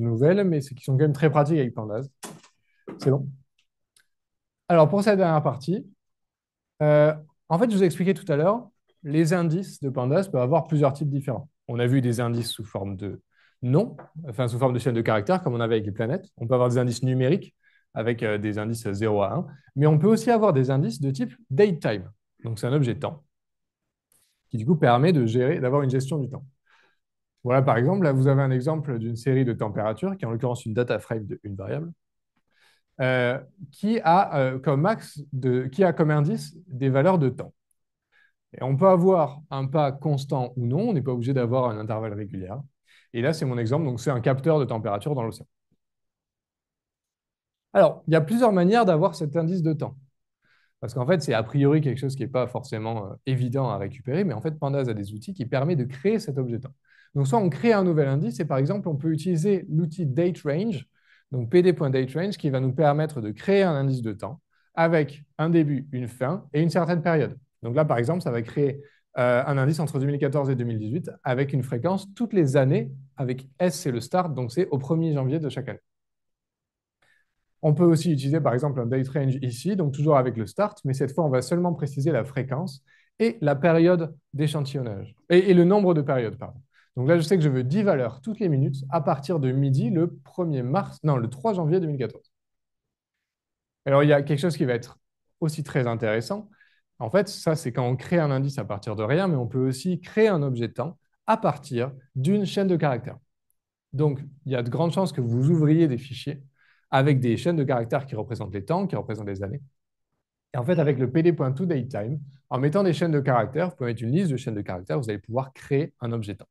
nouvelles, mais qui sont quand même très pratiques avec Pandas. C'est bon. Alors, pour cette dernière partie, euh, en fait, je vous ai expliqué tout à l'heure, les indices de Pandas peuvent avoir plusieurs types différents. On a vu des indices sous forme de nom, enfin sous forme de chaîne de caractères, comme on avait avec les planètes. On peut avoir des indices numériques avec euh, des indices 0 à 1, mais on peut aussi avoir des indices de type datetime. Donc, c'est un objet temps qui, du coup, permet d'avoir une gestion du temps. Voilà, par exemple, là, vous avez un exemple d'une série de températures, qui est en l'occurrence une data frame d'une variable, euh, qui, a, euh, comme max qui a comme indice des valeurs de temps. Et on peut avoir un pas constant ou non, on n'est pas obligé d'avoir un intervalle régulier. Et là, c'est mon exemple, donc c'est un capteur de température dans l'océan. Alors, il y a plusieurs manières d'avoir cet indice de temps. Parce qu'en fait, c'est a priori quelque chose qui n'est pas forcément euh, évident à récupérer, mais en fait, Pandas a des outils qui permettent de créer cet objet temps. Donc, soit on crée un nouvel indice et par exemple, on peut utiliser l'outil Date Range donc pd.dateRange, qui va nous permettre de créer un indice de temps avec un début, une fin et une certaine période. Donc là, par exemple, ça va créer euh, un indice entre 2014 et 2018 avec une fréquence toutes les années, avec S, c'est le start, donc c'est au 1er janvier de chaque année. On peut aussi utiliser par exemple un date range ici, donc toujours avec le start, mais cette fois on va seulement préciser la fréquence et la période d'échantillonnage, et, le nombre de périodes, pardon. Donc là, je sais que je veux 10 valeurs toutes les minutes à partir de midi le 1er mars, non, le 3 janvier 2014. Alors, il y a quelque chose qui va être aussi très intéressant. En fait, ça, c'est quand on crée un indice à partir de rien, mais on peut aussi créer un objet temps à partir d'une chaîne de caractères. Donc, il y a de grandes chances que vous ouvriez des fichiers avec des chaînes de caractères qui représentent les temps, qui représentent les années. Et en fait, avec le datetime, en mettant des chaînes de caractères, vous pouvez mettre une liste de chaînes de caractères, vous allez pouvoir créer un objet temps.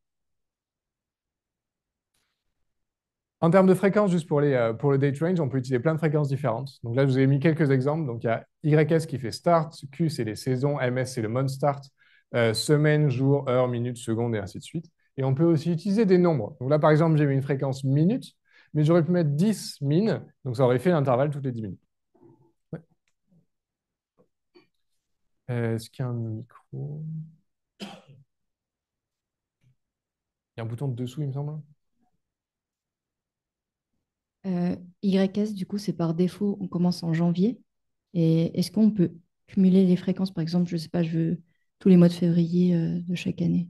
En termes de fréquences, juste pour, les, euh, pour le date range, on peut utiliser plein de fréquences différentes. Donc là, je vous ai mis quelques exemples. Donc il y a YS qui fait start, Q c'est les saisons, MS c'est le month start, euh, semaine, jour, heure, minute, seconde et ainsi de suite. Et on peut aussi utiliser des nombres. Donc là, par exemple, j'ai mis une fréquence minute, mais j'aurais pu mettre 10 min, donc ça aurait fait l'intervalle toutes les 10 minutes. Euh, est-ce qu'il y a un micro Il y a un bouton de dessous, il me semble. Euh, YS, du coup, c'est par défaut, on commence en janvier. Et est-ce qu'on peut cumuler les fréquences Par exemple, je sais pas, je veux tous les mois de février euh, de chaque année.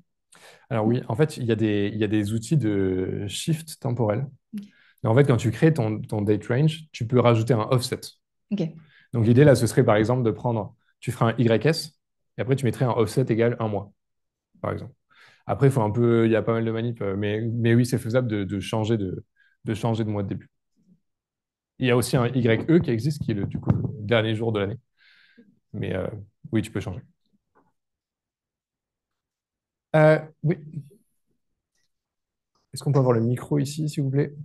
Alors oui, en fait, il y, a des, il y a des outils de shift temporel. mais En fait, quand tu crées ton, ton, date range, tu peux rajouter un offset. Donc l'idée, là, ce serait par exemple de prendre, tu feras un YS, et après tu mettrais un offset égal un mois, par exemple. Après, faut un peu, il y a pas mal de manip euh, mais, mais oui, c'est faisable de, changer de, de changer de mois de début. Il y a aussi un YE qui existe, qui est le, coup, dernier jour de l'année. Mais euh, oui, tu peux changer. Euh, oui. Est-ce qu'on peut avoir le micro ici, s'il vous plaît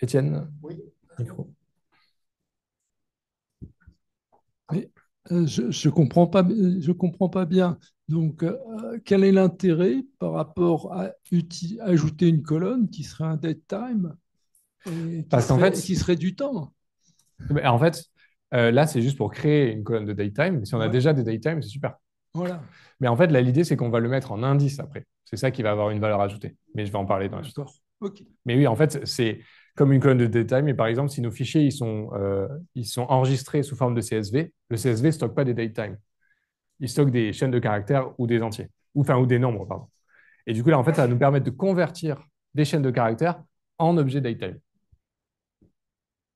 Étienne Oui. Micro. Oui. Euh, je ne je comprends, pas bien. Donc, quel est l'intérêt par rapport à ajouter une colonne qui serait un dead time parce qu'en fait, qui serait du temps. en fait, euh, là, c'est juste pour créer une colonne de daytime. si on a déjà des daytime, c'est super. Voilà. Mais en fait, là, l'idée, c'est qu'on va le mettre en indice après. C'est ça qui va avoir une valeur ajoutée. Mais je vais en parler dans la Okay. Mais oui, en fait, c'est comme une colonne de datetime et par exemple, si nos fichiers ils sont, euh, ils sont enregistrés sous forme de CSV, le CSV ne stocke pas des daytime. Il stocke des chaînes de caractères ou des entiers. Ou, enfin, ou des nombres, pardon. Et du coup, là, en fait, ça va nous permettre de convertir des chaînes de caractères en objets daytime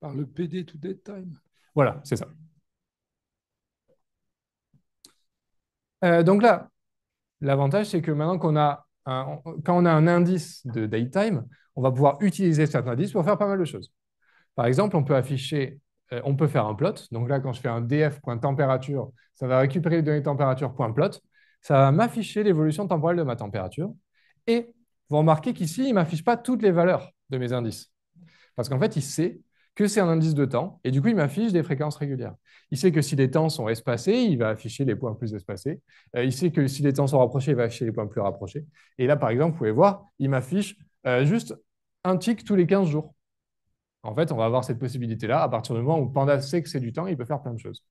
par le PD to date Time. Voilà, c'est ça. Euh, donc là, l'avantage, c'est que maintenant qu'on a quand on a un indice de time, on va pouvoir utiliser cet indice pour faire pas mal de choses. Par exemple, on peut afficher, euh, on peut faire un plot. Donc là, quand je fais un df.température, ça va récupérer les données température.plot. Ça va m'afficher l'évolution temporelle de ma température. Et vous remarquez qu'ici, il ne m'affiche pas toutes les valeurs de mes indices. Parce qu'en fait, il sait que c'est un indice de temps, et du coup, il m'affiche des fréquences régulières. Il sait que si les temps sont espacés, il va afficher les points plus espacés. Euh, il sait que si les temps sont rapprochés, il va afficher les points plus rapprochés. Et là, par exemple, vous pouvez voir, il m'affiche euh, juste un tick tous les 15 jours. En fait, on va avoir cette possibilité-là. À partir du moment où Panda sait que c'est du temps, il peut faire plein de choses.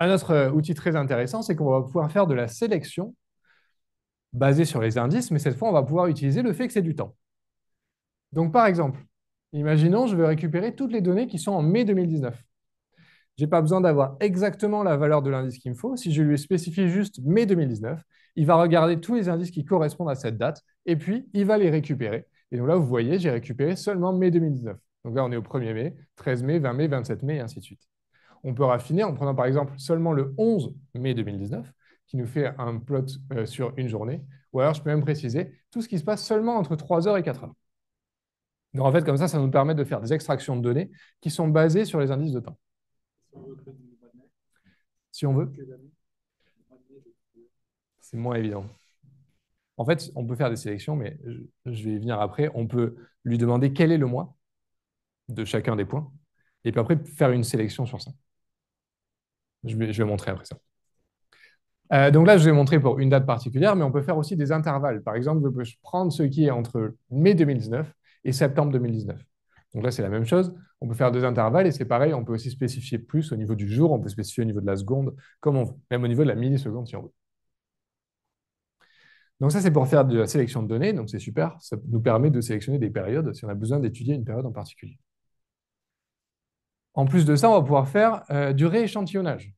Un autre euh, outil très intéressant, c'est qu'on va pouvoir faire de la sélection basée sur les indices, mais cette fois, on va pouvoir utiliser le fait que c'est du temps. Donc, par exemple, Imaginons, je veux récupérer toutes les données qui sont en mai 2019. Je n'ai pas besoin d'avoir exactement la valeur de l'indice qu'il me faut. Si je lui spécifie juste mai 2019, il va regarder tous les indices qui correspondent à cette date et puis il va les récupérer. Et donc là, vous voyez, j'ai récupéré seulement mai 2019. Donc là, on est au 1er mai, 13 mai, 20 mai, 27 mai, et ainsi de suite. On peut raffiner en prenant par exemple seulement le 11 mai 2019, qui nous fait un plot euh, sur une journée. Ou alors, je peux même préciser tout ce qui se passe seulement entre 3h et 4h. Donc en fait, comme ça, ça nous permet de faire des extractions de données qui sont basées sur les indices de temps. Si on veut. C'est moins évident. En fait, on peut faire des sélections, mais je vais y venir après. On peut lui demander quel est le mois de chacun des points, et puis après faire une sélection sur ça. Je vais, montrer après ça. Euh, donc là, je vais montrer pour une date particulière, mais on peut faire aussi des intervalles. Par exemple, je peux prendre ce qui est entre mai 2019 et septembre 2019. Donc là, c'est la même chose. On peut faire deux intervalles et c'est pareil, on peut aussi spécifier plus au niveau du jour, on peut spécifier au niveau de la seconde, comme on veut, même au niveau de la milliseconde si on veut. Donc ça, c'est pour faire de la sélection de données, donc c'est super, ça nous permet de sélectionner des périodes si on a besoin d'étudier une période en particulier. En plus de ça, on va pouvoir faire euh, du rééchantillonnage.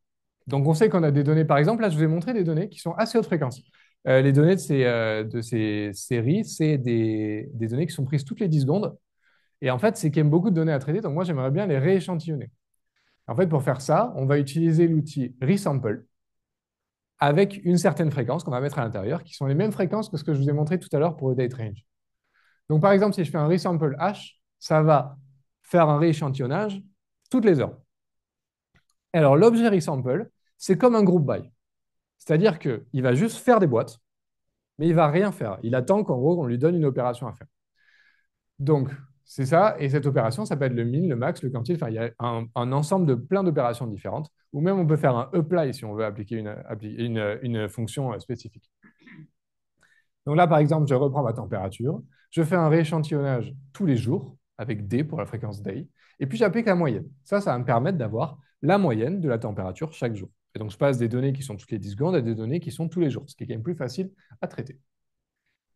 Donc on sait qu'on a des données, par exemple, là je vous ai montré des données qui sont assez haute fréquence. Euh, les données de ces, euh, séries, c'est des, données qui sont prises toutes les 10 secondes. Et en fait, c'est qu'il y beaucoup de données à traiter, donc moi, j'aimerais bien les rééchantillonner. En fait, pour faire ça, on va utiliser l'outil resample avec une certaine fréquence qu'on va mettre à l'intérieur, qui sont les mêmes fréquences que ce que je vous ai montré tout à l'heure pour le date range. Donc, par exemple, si je fais un resample H, ça va faire un rééchantillonnage toutes les heures. Alors, l'objet resample, c'est comme un groupe by. C'est-à-dire qu'il va juste faire des boîtes, mais il ne va rien faire. Il attend qu'en gros, on lui donne une opération à faire. Donc, c'est ça. Et cette opération, ça peut être le min, le max, le quantile. Enfin, il y a un, ensemble de plein d'opérations différentes. Ou même, on peut faire un apply si on veut appliquer une, une fonction spécifique. Donc là, par exemple, je reprends ma température. Je fais un rééchantillonnage tous les jours avec D pour la fréquence day. Et puis, j'applique la moyenne. Ça, ça va me permettre d'avoir la moyenne de la température chaque jour. Et donc, je passe des données qui sont toutes les 10 secondes à des données qui sont tous les jours, ce qui est quand même plus facile à traiter.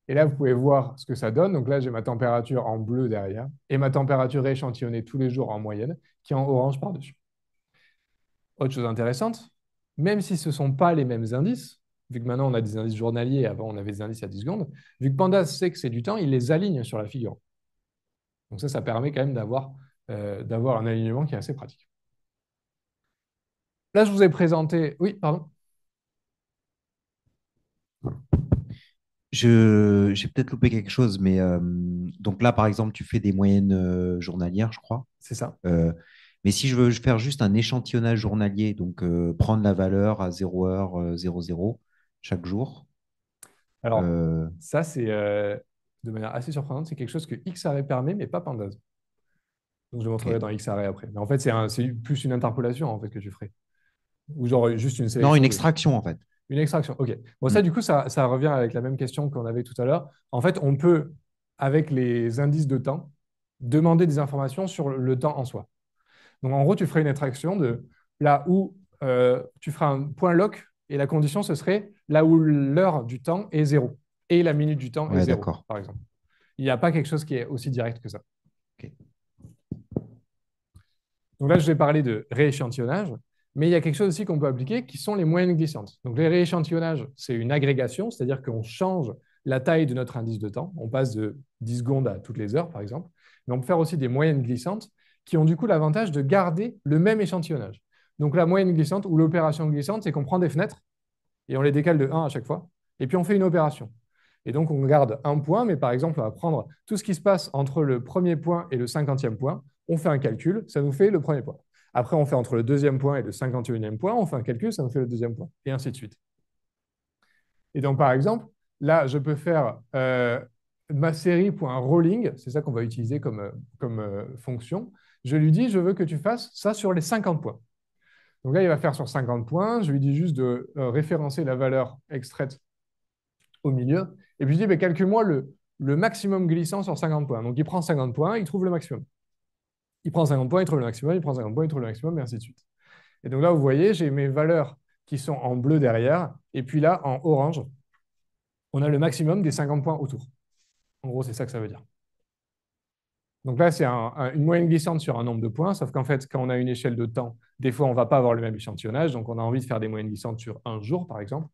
Et là, vous pouvez voir ce que ça donne. Donc là, j'ai ma température en bleu derrière et ma température échantillonnée tous les jours en moyenne qui est en orange par-dessus. Autre chose intéressante, même si ce ne sont pas les mêmes indices, vu que maintenant on a des indices journaliers, avant on avait des indices à 10 secondes, vu que Panda sait que c'est du temps, il les aligne sur la figure. Donc ça, ça permet quand même d'avoir euh, un alignement qui est assez pratique. Là, je vous ai présenté. Oui, pardon. j'ai peut-être loupé quelque chose, mais euh, donc là, par exemple, tu fais des moyennes euh, journalières, je crois. C'est ça. Euh, mais si je veux faire juste un échantillonnage journalier, donc prendre la valeur à 0 h 00 chaque jour. Alors, ça, c'est de manière assez surprenante, c'est quelque chose que Xarray permet, mais pas Pandas. Donc, je vous montrerai dans Xarray après. Mais en fait, c'est, plus une interpolation en fait, que je ferais. Ou juste une sélection Non, une extraction, en fait. Une extraction, ok. Bon, mm. ça, du coup, ça, revient avec la même question qu'on avait tout à l'heure. En fait, on peut, avec les indices de temps, demander des informations sur le temps en soi. Donc, en gros, tu ferais une extraction de là où euh, tu feras un point lock et la condition, ce serait là où l'heure du temps est zéro et la minute du temps est zéro, par exemple. Il n'y a pas quelque chose qui est aussi direct que ça. Donc là, je vais parler de rééchantillonnage. Mais il y a quelque chose aussi qu'on peut appliquer qui sont les moyennes glissantes. Donc, les rééchantillonnages, c'est une agrégation, c'est-à-dire qu'on change la taille de notre indice de temps. On passe de 10 secondes à toutes les heures, par exemple. Mais on peut faire aussi des moyennes glissantes qui ont du coup l'avantage de garder le même échantillonnage. Donc, la moyenne glissante ou l'opération glissante, c'est qu'on prend des fenêtres et on les décale de 1 à chaque fois. Et puis, on fait une opération. Et donc, on garde un point, mais par exemple, on va prendre tout ce qui se passe entre le premier point et le cinquantième point. On fait un calcul, ça nous fait le premier point. Après, on fait entre le deuxième point et le 51e point, on fait un calcul, ça me fait le deuxième point, et ainsi de suite. Et donc, par exemple, là, je peux faire euh, ma rolling, c'est ça qu'on va utiliser comme, euh, comme euh, fonction. Je lui dis, je veux que tu fasses ça sur les 50 points. Donc là, il va faire sur 50 points. Je lui dis juste de euh, référencer la valeur extraite au milieu. Et puis je dis, calcule-moi le, le maximum glissant sur 50 points. Donc il prend 50 points, il trouve le maximum il prend 50 points, il trouve le maximum, il prend 50 points, il trouve le maximum, et ainsi de suite. Et donc là, vous voyez, j'ai mes valeurs qui sont en bleu derrière, et puis là, en orange, on a le maximum des 50 points autour. En gros, c'est ça que ça veut dire. Donc là, c'est une moyenne glissante sur un nombre de points, sauf qu'en fait, quand on a une échelle de temps, des fois, on ne va pas avoir le même échantillonnage, donc on a envie de faire des moyennes glissantes sur un jour, par exemple,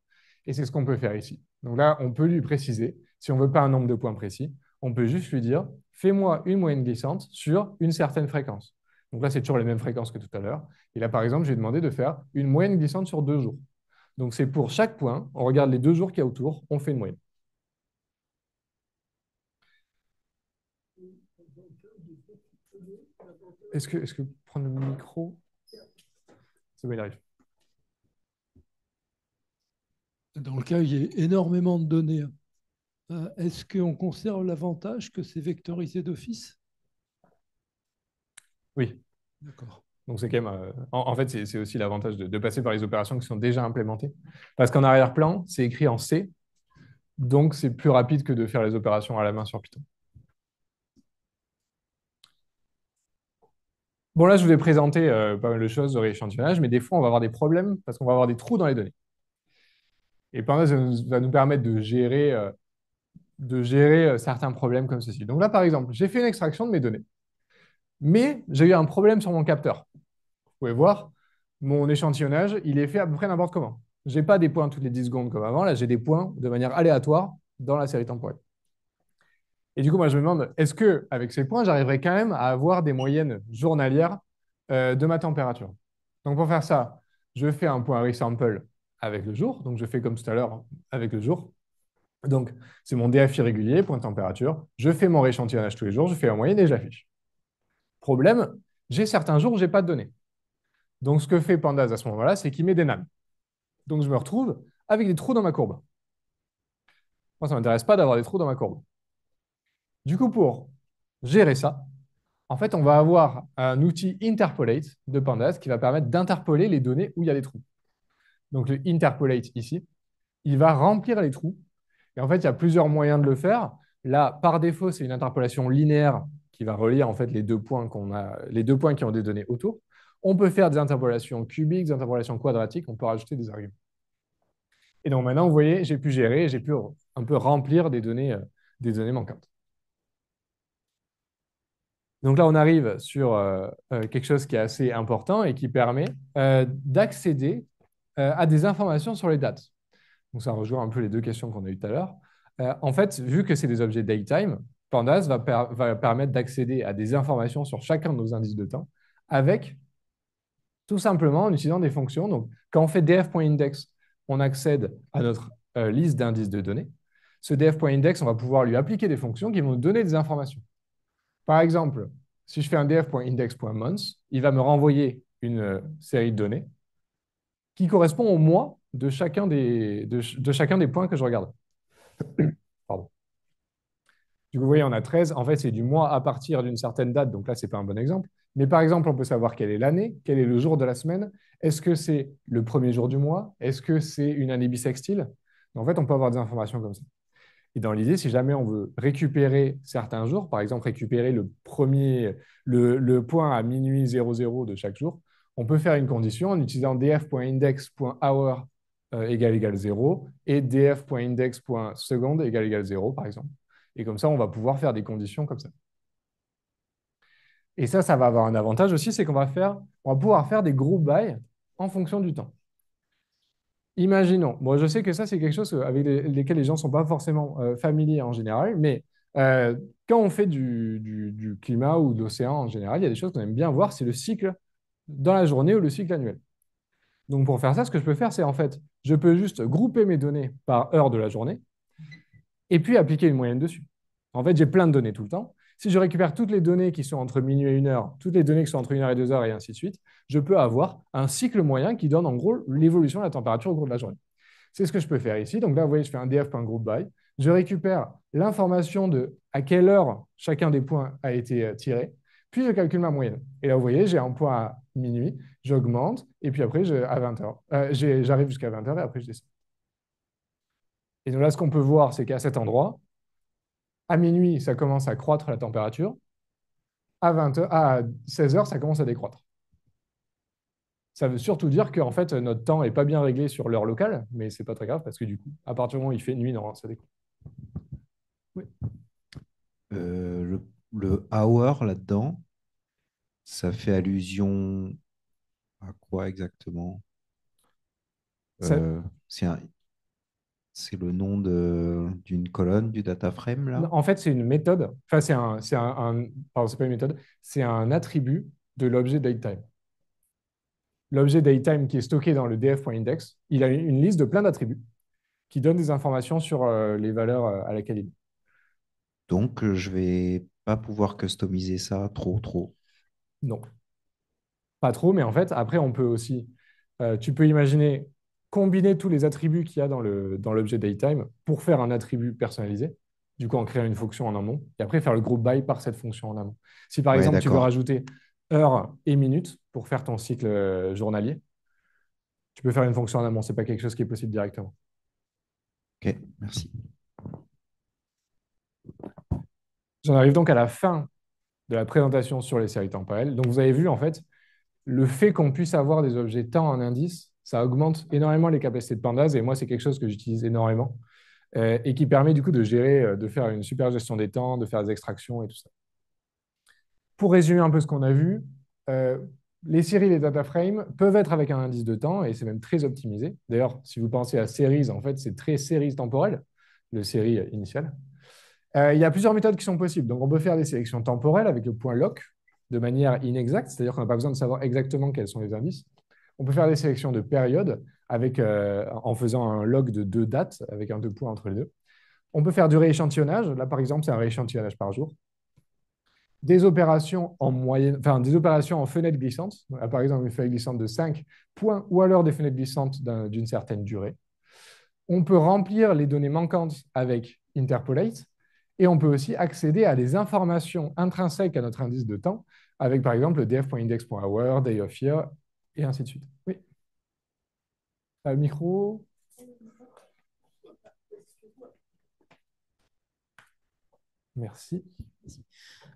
et c'est ce qu'on peut faire ici. Donc là, on peut lui préciser, si on ne veut pas un nombre de points précis, on peut juste lui dire fais-moi une moyenne glissante sur une certaine fréquence. Donc là, c'est toujours les mêmes fréquences que tout à l'heure. Et là, par exemple, j'ai demandé de faire une moyenne glissante sur deux jours. Donc c'est pour chaque point, on regarde les deux jours qu'il y a autour, on fait une moyenne. Est-ce que, est que prendre le micro C'est bon, il arrive. Dans le cas, il y a énormément de données. Hein. Euh, est-ce qu'on conserve l'avantage que c'est vectorisé d'office Oui. D'accord. Donc c'est quand même, euh, en, fait, c'est aussi l'avantage de, passer par les opérations qui sont déjà implémentées, parce qu'en arrière-plan, c'est écrit en C, donc c'est plus rapide que de faire les opérations à la main sur Python. Bon là, je vous ai présenté euh, pas mal de choses au rééchantillonnage, mais des fois, on va avoir des problèmes parce qu'on va avoir des trous dans les données. Et ça va nous permettre de gérer de gérer euh, certains problèmes comme ceci. Donc là, par exemple, j'ai fait une extraction de mes données, mais j'ai eu un problème sur mon capteur. Vous pouvez voir, mon échantillonnage, il est fait à peu près n'importe comment. Je n'ai pas des points toutes les 10 secondes comme avant, là j'ai des points de manière aléatoire dans la série temporelle. Et du coup, moi je me demande, est-ce que avec ces points, j'arriverai quand même à avoir des moyennes journalières euh, de ma température Donc pour faire ça, je fais un point resample avec le jour, donc je fais comme tout à l'heure hein, avec le jour, donc, c'est mon DFI régulier, point de température. Je fais mon réchantillonnage tous les jours, je fais la moyenne et j'affiche. Problème, j'ai certains jours où je n'ai pas de données. Donc, ce que fait Pandas à ce moment-là, c'est qu'il met des NAM. Donc, je me retrouve avec des trous dans ma courbe. Moi, ça ne m'intéresse pas d'avoir des trous dans ma courbe. Du coup, pour gérer ça, en fait, on va avoir un outil interpolate de Pandas qui va permettre d'interpoler les données où il y a des trous. Donc, le interpolate ici, il va remplir les trous et en fait, il y a plusieurs moyens de le faire. Là, par défaut, c'est une interpolation linéaire qui va relire en fait les deux points qu'on a, les deux points qui ont des données autour. On peut faire des interpolations cubiques, des interpolations quadratiques. On peut rajouter des arguments. Et donc maintenant, vous voyez, j'ai pu gérer, j'ai pu un peu remplir des données, euh, des données manquantes. Donc là, on arrive sur euh, euh, quelque chose qui est assez important et qui permet d'accéder à des informations sur les dates. Donc ça rejoint un peu les deux questions qu'on a eues tout à l'heure. Euh, en fait, vu que c'est des objets daytime, Pandas va, permettre d'accéder à des informations sur chacun de nos indices de temps avec tout simplement en utilisant des fonctions. Donc, quand on fait df.index, on accède à notre euh, liste d'indices de données. Ce df.index, on va pouvoir lui appliquer des fonctions qui vont nous donner des informations. Par exemple, si je fais un df.index.month, il va me renvoyer une euh, série de données qui correspond au mois de chacun des, de, chacun des points que je regarde. Du coup, vous voyez, on a 13. En fait, c'est du mois à partir d'une certaine date. Donc là, ce n'est pas un bon exemple. Mais par exemple, on peut savoir quelle est l'année, quel est le jour de la semaine. Est-ce que c'est le premier jour du mois Est-ce que c'est une année bisextile En fait, on peut avoir des informations comme ça. Et dans l'idée, si jamais on veut récupérer certains jours, par exemple récupérer le premier, le, le point à minuit 00 de chaque jour, on peut faire une condition en utilisant df.index.hour euh, égale égal 0 et df.index.seconde égale égal 0, par exemple. Et comme ça, on va pouvoir faire des conditions comme ça. Et ça, ça va avoir un avantage aussi, c'est qu'on va, pouvoir faire des group by en fonction du temps. Imaginons, bon, je sais que ça, c'est quelque chose avec lesquels les gens ne sont pas forcément euh, familiers en général, mais euh, quand on fait du, du climat ou de l'océan en général, il y a des choses qu'on aime bien voir, c'est le cycle dans la journée ou le cycle annuel. Donc pour faire ça, ce que je peux faire, c'est en fait, je peux juste grouper mes données par heure de la journée et puis appliquer une moyenne dessus. En fait, j'ai plein de données tout le temps. Si je récupère toutes les données qui sont entre minuit et une heure, toutes les données qui sont entre une heure et deux heures et ainsi de suite, je peux avoir un cycle moyen qui donne en gros l'évolution de la température au cours de la journée. C'est ce que je peux faire ici. Donc là, vous voyez, je fais un df.groupby. Je récupère l'information de à quelle heure chacun des points a été tiré, puis je calcule ma moyenne. Et là, vous voyez, j'ai un point minuit, j'augmente, et puis après, je, à 20h, euh, j'arrive jusqu'à 20h, et après, je descends. Et donc là, ce qu'on peut voir, c'est qu'à cet endroit, à minuit, ça commence à croître la température, à, 20 à 16h, ça commence à décroître. Ça veut surtout dire qu'en fait, notre temps n'est pas bien réglé sur l'heure locale, mais ce n'est pas très grave, parce que du coup, à partir du moment où il fait nuit, non, ça décroît. Oui. Euh, le hour là-dedans, ça fait allusion à quoi exactement euh, C'est le nom d'une colonne du data frame là? En fait, c'est une méthode, enfin, c'est un, pas une méthode, c'est un attribut de l'objet datetime. L'objet datetime qui est stocké dans le df.index, il a une liste de plein d'attributs qui donnent des informations sur euh, les valeurs euh, à laquelle il est. Donc je je vais pas pouvoir customiser ça trop trop. Non. Pas trop, mais en fait, après, on peut aussi, euh, tu peux imaginer combiner tous les attributs qu'il y a dans l'objet dans pour faire un attribut personnalisé, du coup en créant une fonction en amont, et après faire le groupe by par cette fonction en amont. Si par exemple, tu veux rajouter heure et minute pour faire ton cycle euh, journalier, tu peux faire une fonction en amont, ce n'est pas quelque chose qui est possible directement. Ok, merci. J'en arrive donc à la fin de la présentation sur les séries temporelles. Donc vous avez vu, en fait, le fait qu'on puisse avoir des objets temps en indice, ça augmente énormément les capacités de Pandas, et moi, c'est quelque chose que j'utilise énormément, euh, et qui permet du coup de gérer, euh, de faire une super gestion des temps, de faire des extractions et tout ça. Pour résumer un peu ce qu'on a vu, euh, les séries, les data frames peuvent être avec un indice de temps, et c'est même très optimisé. D'ailleurs, si vous pensez à séries, en fait, c'est très séries temporelles, le série initial. Euh, il y a plusieurs méthodes qui sont possibles. Donc, on peut faire des sélections temporelles avec le point lock de manière inexacte, c'est-à-dire qu'on n'a pas besoin de savoir exactement quels sont les indices. On peut faire des sélections de période avec, euh, en faisant un log de deux dates avec un deux points entre les deux. On peut faire du rééchantillonnage. Là, par exemple, c'est un rééchantillonnage par jour. Des opérations en moyenne, enfin, des opérations en fenêtre glissante, par exemple une fenêtre glissante de 5 points ou alors des fenêtres glissantes d'une certaine durée. On peut remplir les données manquantes avec Interpolate, et on peut aussi accéder à des informations intrinsèques à notre indice de temps, avec par exemple le df.index.hour, day of year, et ainsi de suite. Oui. Le euh, micro. Merci.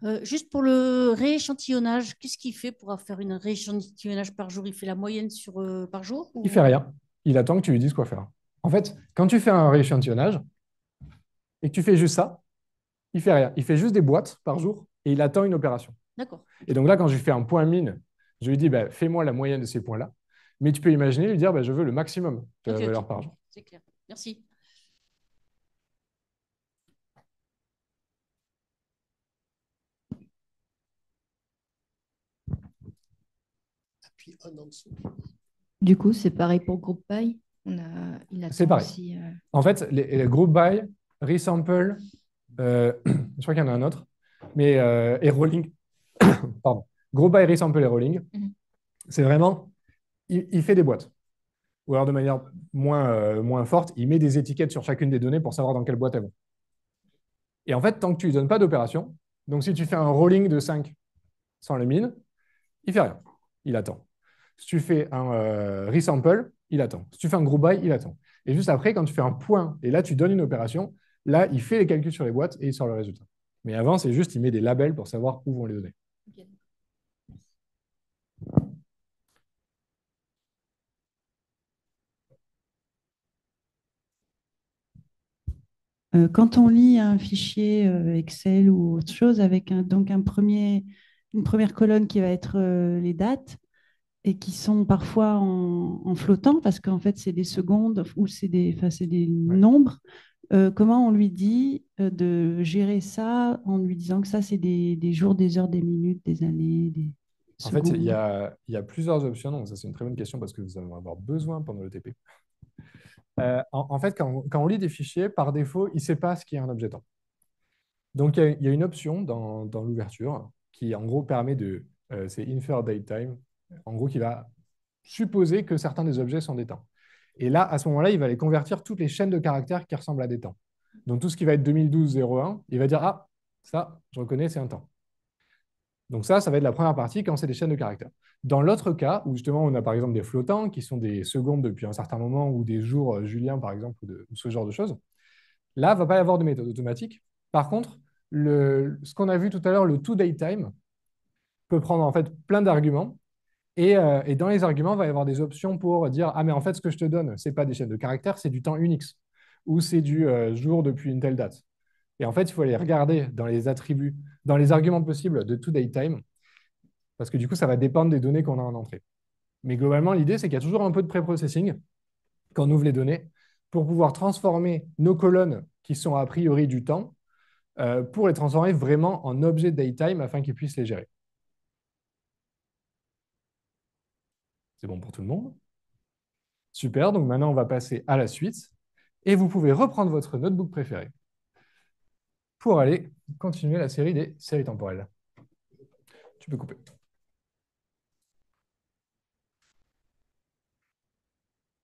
Euh, juste pour le rééchantillonnage, qu'est-ce qu'il fait pour faire un rééchantillonnage par jour Il fait la moyenne sur, euh, par jour ou... Il fait rien. Il attend que tu lui dises quoi faire. En fait, quand tu fais un rééchantillonnage et que tu fais juste ça, il fait rien. Il fait juste des boîtes par jour et il attend une opération. D'accord. Et donc là, quand je lui fais un point mine, je lui dis, bah, fais-moi la moyenne de ces points-là. Mais tu peux imaginer lui dire, bah, je veux le maximum de la valeur par jour. C'est clair. Merci. Du coup, c'est pareil pour groupe buy. c'est pareil. Euh, en fait, les, les group buy, resample, euh, je crois qu'il y en a un autre. Mais euh, et rolling pardon, Group by et et rolling, mhm. C'est vraiment, il, fait des boîtes. Ou alors de manière euh, moins, forte, il met des étiquettes sur chacune des données pour savoir dans quelle boîte elles vont. Et en fait, tant que tu ne lui donnes pas d'opération, donc si tu fais un rolling de 5 sans le mine, il ne fait rien, il attend. Si tu fais un resample, il attend. Si tu fais un group by, il attend. Et juste après, quand tu fais un point, et là tu donnes une opération, Là, il fait les calculs sur les boîtes et il sort le résultat. Mais avant, c'est juste, il met des labels pour savoir où vont les données. Euh, quand on lit un fichier euh, Excel ou autre chose avec donc un premier, une première colonne qui va être euh, les dates, et qui sont parfois en, flottant parce qu'en fait c'est des secondes ou c'est des, enfin, des nombres euh, comment on lui dit euh, de gérer ça en lui disant que ça, c'est des, jours, des heures, des minutes, des années des En fait, il y a, plusieurs options. Donc, ça, c'est une très bonne question parce que vous allez avoir besoin pendant le TP. Euh, en, fait, quand on, lit des fichiers, par défaut, il ne sait pas ce qui est un objet temps. Donc, il y, a une option dans, l'ouverture qui, en gros, permet de. c'est infer Time, en gros, qui va supposer que certains des objets sont des temps. Et là, à ce moment-là, il va aller convertir toutes les chaînes de caractères qui ressemblent à des temps. Donc tout ce qui va être 2012-01, il va dire Ah, ça, je reconnais, c'est un temps. Donc ça, ça va être la première partie quand c'est des chaînes de caractères. Dans l'autre cas, où justement on a par exemple des flottants qui sont des secondes depuis un certain moment ou des jours euh, Julien par exemple ou, de, ce genre de choses, là, il ne va pas y avoir de méthode automatique. Par contre, ce qu'on a vu tout à l'heure, le to-date time, peut prendre en fait plein d'arguments euh, et, dans les arguments, il va y avoir des options pour dire Ah, mais en fait, ce que je te donne, ce n'est pas des chaînes de caractères, c'est du temps Unix, ou c'est du euh, jour depuis une telle date. Et en fait, il faut aller regarder dans les attributs, dans les arguments possibles de tout Daytime, parce que du coup, ça va dépendre des données qu'on a en entrée. Mais globalement, l'idée, c'est qu'il y a toujours un peu de pré-processing quand on ouvre les données pour pouvoir transformer nos colonnes qui sont a priori du temps euh, pour les transformer vraiment en objets datetime afin qu'ils puissent les gérer. C'est bon pour tout le monde. Super, donc maintenant on va passer à la suite. Et vous pouvez reprendre votre notebook préféré pour aller continuer la série des séries temporelles. Tu peux couper.